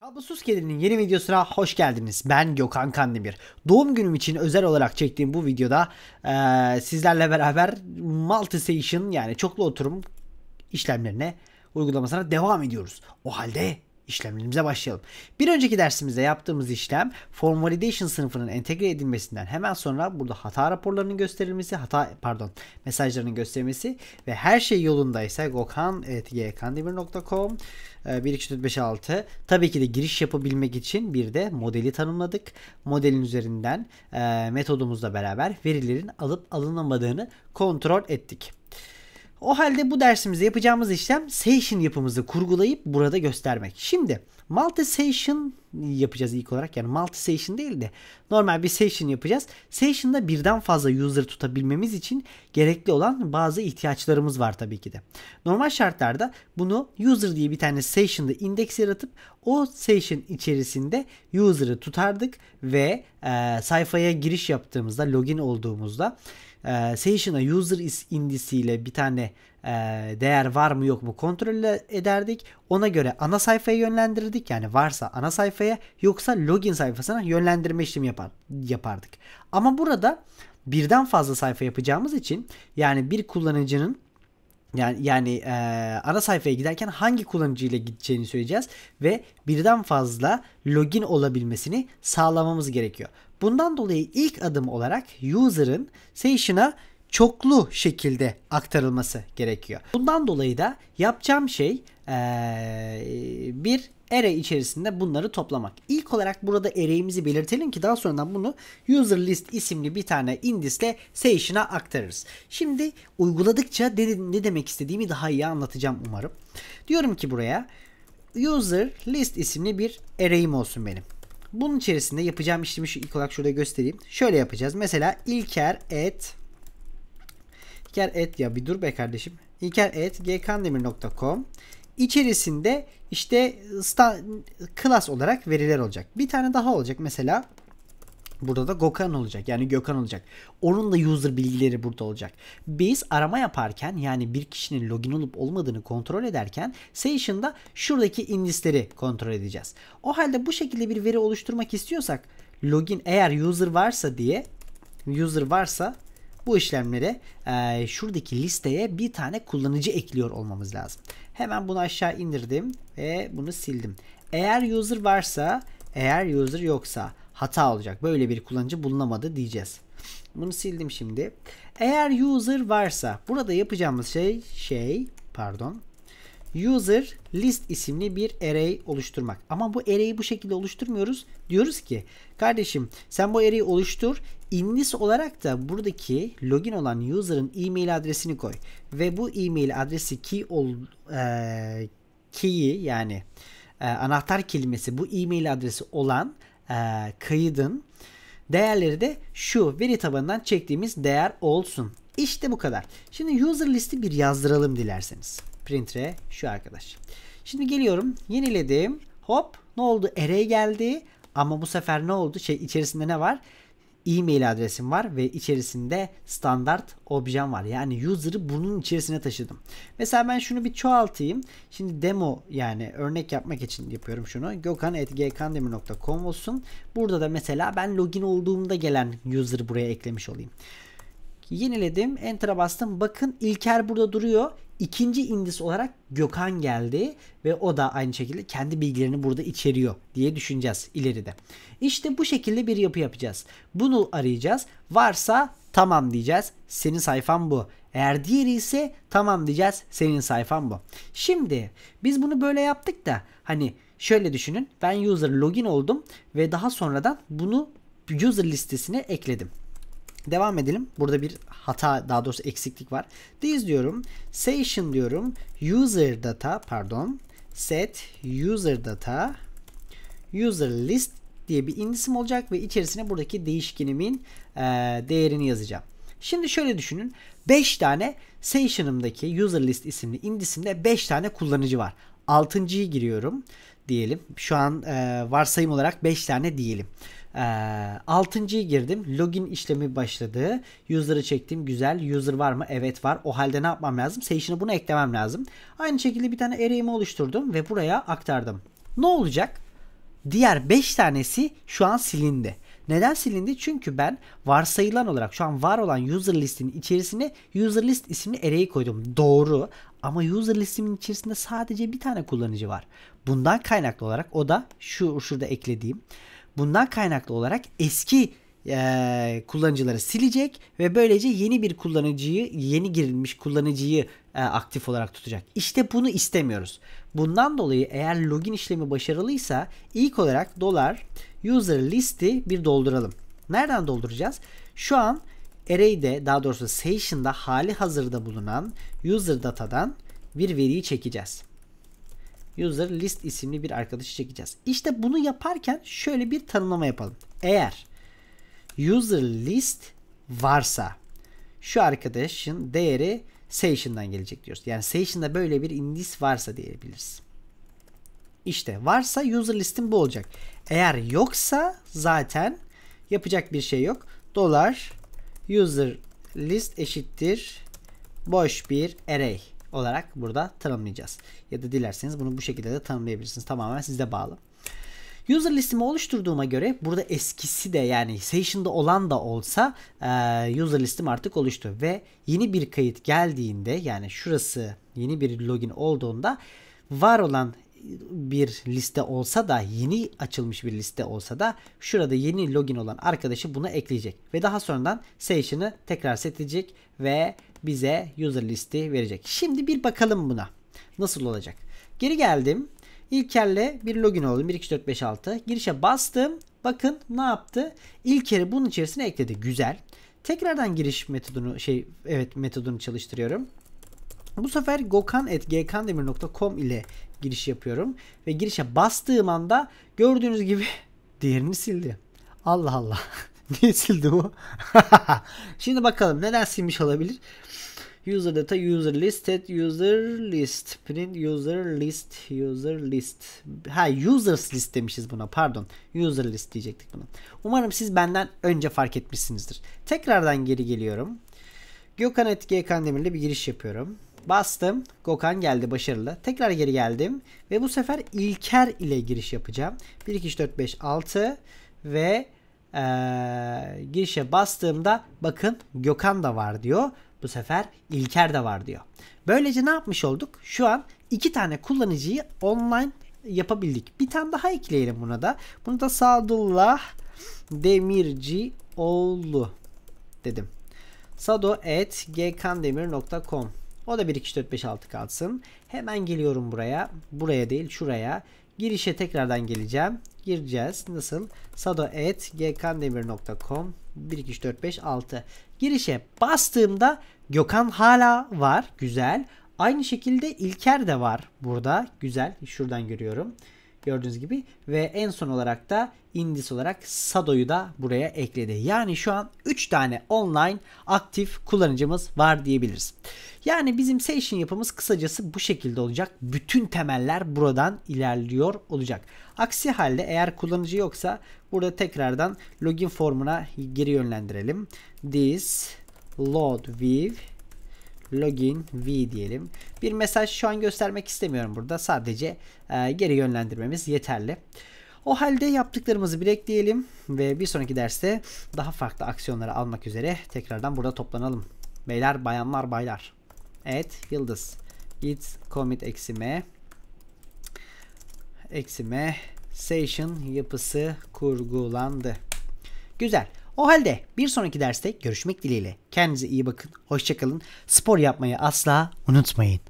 Kablosuz Kedinin yeni videosuna hoş geldiniz. Ben Gökhan Kandemir. Doğum günüm için özel olarak çektiğim bu videoda e, sizlerle beraber multi-session yani çoklu oturum işlemlerine uygulamasına devam ediyoruz. O halde işlemlerimize başlayalım. Bir önceki dersimizde yaptığımız işlem form validation sınıfının entegre edilmesinden hemen sonra burada hata raporlarının gösterilmesi, hata pardon mesajlarının gösterilmesi ve her şey yolundaysa gokan.gkandemir.com 1, e, 2, 3, 5, 6 tabii ki de giriş yapabilmek için bir de modeli tanımladık. Modelin üzerinden e, metodumuzla beraber verilerin alıp alınamadığını kontrol ettik. O halde bu dersimizde yapacağımız işlem session yapımızı kurgulayıp burada göstermek. Şimdi multi session yapacağız ilk olarak. Yani multi session değil de normal bir session yapacağız. Session'da birden fazla user tutabilmemiz için gerekli olan bazı ihtiyaçlarımız var tabii ki de. Normal şartlarda bunu user diye bir tane session'da indeks yaratıp o session içerisinde user'ı tutardık ve e, sayfaya giriş yaptığımızda login olduğumuzda e, ee, session'a user is indisiyle bir tane e, değer var mı yok mu kontrol ederdik. Ona göre ana sayfaya yönlendirirdik. Yani varsa ana sayfaya yoksa login sayfasına yönlendirme işlemi yapar, yapardık. Ama burada birden fazla sayfa yapacağımız için yani bir kullanıcının yani yani e, ana sayfaya giderken hangi kullanıcıyla gideceğini söyleyeceğiz ve birden fazla login olabilmesini sağlamamız gerekiyor. Bundan dolayı ilk adım olarak user'ın session'a çoklu şekilde aktarılması gerekiyor. Bundan dolayı da yapacağım şey e, bir array içerisinde bunları toplamak. İlk olarak burada array'imizi belirtelim ki daha sonradan bunu user list isimli bir tane indisle session'a aktarırız. Şimdi uyguladıkça de, ne demek istediğimi daha iyi anlatacağım umarım. Diyorum ki buraya user list isimli bir array'im olsun benim. Bunun içerisinde yapacağım işlemi şu ilk olarak şurada göstereyim. Şöyle yapacağız. Mesela ilker et İlker et ya bir dur be kardeşim. İlker et gkandemir.com içerisinde işte class olarak veriler olacak. Bir tane daha olacak mesela. Burada da Gökhan olacak. Yani Gökhan olacak. Onun da user bilgileri burada olacak. Biz arama yaparken yani bir kişinin login olup olmadığını kontrol ederken session'da şuradaki indisleri kontrol edeceğiz. O halde bu şekilde bir veri oluşturmak istiyorsak login eğer user varsa diye user varsa bu işlemlere e, şuradaki listeye bir tane kullanıcı ekliyor olmamız lazım. Hemen bunu aşağı indirdim ve bunu sildim. Eğer user varsa eğer user yoksa hata olacak. Böyle bir kullanıcı bulunamadı diyeceğiz. Bunu sildim şimdi. Eğer user varsa burada yapacağımız şey şey pardon user list isimli bir array oluşturmak. Ama bu array'i bu şekilde oluşturmuyoruz. Diyoruz ki kardeşim sen bu array'i oluştur. Inlist olarak da buradaki login olan user'ın e-mail adresini koy. Ve bu e-mail adresi key ol, e, key'i yani e, anahtar kelimesi bu e-mail adresi olan e, kaydın değerleri de şu veri tabanından çektiğimiz değer olsun. İşte bu kadar. Şimdi user listi bir yazdıralım dilerseniz. Printre şu arkadaş. Şimdi geliyorum. Yeniledim. Hop ne oldu? Array geldi. Ama bu sefer ne oldu? Şey içerisinde ne var? E-mail adresim var ve içerisinde standart objem var. Yani user'ı bunun içerisine taşıdım. Mesela ben şunu bir çoğaltayım. Şimdi demo yani örnek yapmak için yapıyorum şunu. gökhan.gkandemir.com olsun. Burada da mesela ben login olduğumda gelen user'ı buraya eklemiş olayım. Yeniledim. Enter'a bastım. Bakın İlker burada duruyor. İkinci indis olarak Gökhan geldi ve o da aynı şekilde kendi bilgilerini burada içeriyor diye düşüneceğiz ileride. İşte bu şekilde bir yapı yapacağız. Bunu arayacağız. Varsa tamam diyeceğiz. Senin sayfan bu. Eğer diğeri ise tamam diyeceğiz. Senin sayfan bu. Şimdi biz bunu böyle yaptık da hani şöyle düşünün. Ben user login oldum ve daha sonradan bunu user listesine ekledim. Devam edelim. Burada bir hata daha doğrusu eksiklik var. This diyorum. Session diyorum. User data pardon. Set user data user list diye bir indisim olacak ve içerisine buradaki değişkenimin e, değerini yazacağım. Şimdi şöyle düşünün. 5 tane Session'ımdaki user list isimli indisimde 5 tane kullanıcı var. 6.'yı giriyorum diyelim. Şu an e, varsayım olarak 5 tane diyelim. Ee, altıncıyı girdim. Login işlemi başladı. User'ı çektim. Güzel. User var mı? Evet var. O halde ne yapmam lazım? Session'ı bunu eklemem lazım. Aynı şekilde bir tane array'imi oluşturdum ve buraya aktardım. Ne olacak? Diğer 5 tanesi şu an silindi. Neden silindi? Çünkü ben varsayılan olarak şu an var olan user listinin içerisine user list isimli array'i koydum. Doğru. Ama user listimin içerisinde sadece bir tane kullanıcı var. Bundan kaynaklı olarak o da şu şurada eklediğim Bundan kaynaklı olarak eski e, kullanıcıları silecek ve böylece yeni bir kullanıcıyı, yeni girilmiş kullanıcıyı e, aktif olarak tutacak. İşte bunu istemiyoruz. Bundan dolayı eğer login işlemi başarılıysa ilk olarak dolar user listi bir dolduralım. Nereden dolduracağız? Şu an array'de daha doğrusu session'da hali hazırda bulunan user datadan bir veriyi çekeceğiz user list isimli bir arkadaşı çekeceğiz. İşte bunu yaparken şöyle bir tanımlama yapalım. Eğer user list varsa şu arkadaşın değeri session'dan gelecek diyoruz. Yani session'da böyle bir indis varsa diyebiliriz. İşte varsa user listim bu olacak. Eğer yoksa zaten yapacak bir şey yok. Dolar user list eşittir boş bir array olarak burada tanımlayacağız. Ya da dilerseniz bunu bu şekilde de tanımlayabilirsiniz. Tamamen size bağlı. User listimi oluşturduğuma göre burada eskisi de yani session'da olan da olsa user listim artık oluştu. Ve yeni bir kayıt geldiğinde yani şurası yeni bir login olduğunda var olan bir liste olsa da yeni açılmış bir liste olsa da şurada yeni login olan arkadaşı buna ekleyecek ve daha sonradan session'ı tekrar setecek ve bize user listi verecek. Şimdi bir bakalım buna. Nasıl olacak? Geri geldim. İlker'le bir login oldum. 1 2 3 4 5 6. Girişe bastım. Bakın ne yaptı? İlker'i bunun içerisine ekledi. Güzel. Tekrardan giriş metodunu şey evet metodunu çalıştırıyorum. Bu sefer gokan.gkandemir.com ile giriş yapıyorum. Ve girişe bastığım anda gördüğünüz gibi diğerini sildi. Allah Allah. Niye sildi bu? Şimdi bakalım neden silmiş olabilir? User data, user list, user list, print user list, user list. Ha users list demişiz buna pardon. User list diyecektik buna. Umarım siz benden önce fark etmişsinizdir. Tekrardan geri geliyorum. Gökhan Etki Demir'le bir giriş yapıyorum. Bastım. Gökhan geldi başarılı. Tekrar geri geldim. Ve bu sefer İlker ile giriş yapacağım. 1, 2, 3, 4, 5, 6 ve ee, girişe bastığımda bakın Gökhan da var diyor. Bu sefer İlker de var diyor. Böylece ne yapmış olduk? Şu an iki tane kullanıcıyı online yapabildik. Bir tane daha ekleyelim buna da. Bunu da Sadullah Demircioğlu dedim. sado.gkandemir.com o da 1, 2, 3, 4, 5, 6 kalsın. Hemen geliyorum buraya. Buraya değil şuraya. Girişe tekrardan geleceğim. Gireceğiz. Nasıl? sado.gkandemir.com 1, 2, 3, 4, 5, 6 Girişe bastığımda Gökhan hala var. Güzel. Aynı şekilde İlker de var burada. Güzel. Şuradan görüyorum. Gördüğünüz gibi ve en son olarak da indis olarak Sado'yu da buraya ekledi. Yani şu an 3 tane online aktif kullanıcımız var diyebiliriz. Yani bizim session yapımız kısacası bu şekilde olacak. Bütün temeller buradan ilerliyor olacak. Aksi halde eğer kullanıcı yoksa burada tekrardan login formuna geri yönlendirelim. This load with login v diyelim. Bir mesaj şu an göstermek istemiyorum burada. Sadece e, geri yönlendirmemiz yeterli. O halde yaptıklarımızı bir ekleyelim ve bir sonraki derste daha farklı aksiyonları almak üzere tekrardan burada toplanalım. Beyler, bayanlar, baylar. Evet, yıldız. Git commit eksi M, eksi M. session yapısı kurgulandı. Güzel. O halde bir sonraki derste görüşmek dileğiyle. Kendinize iyi bakın, hoşçakalın. Spor yapmayı asla unutmayın.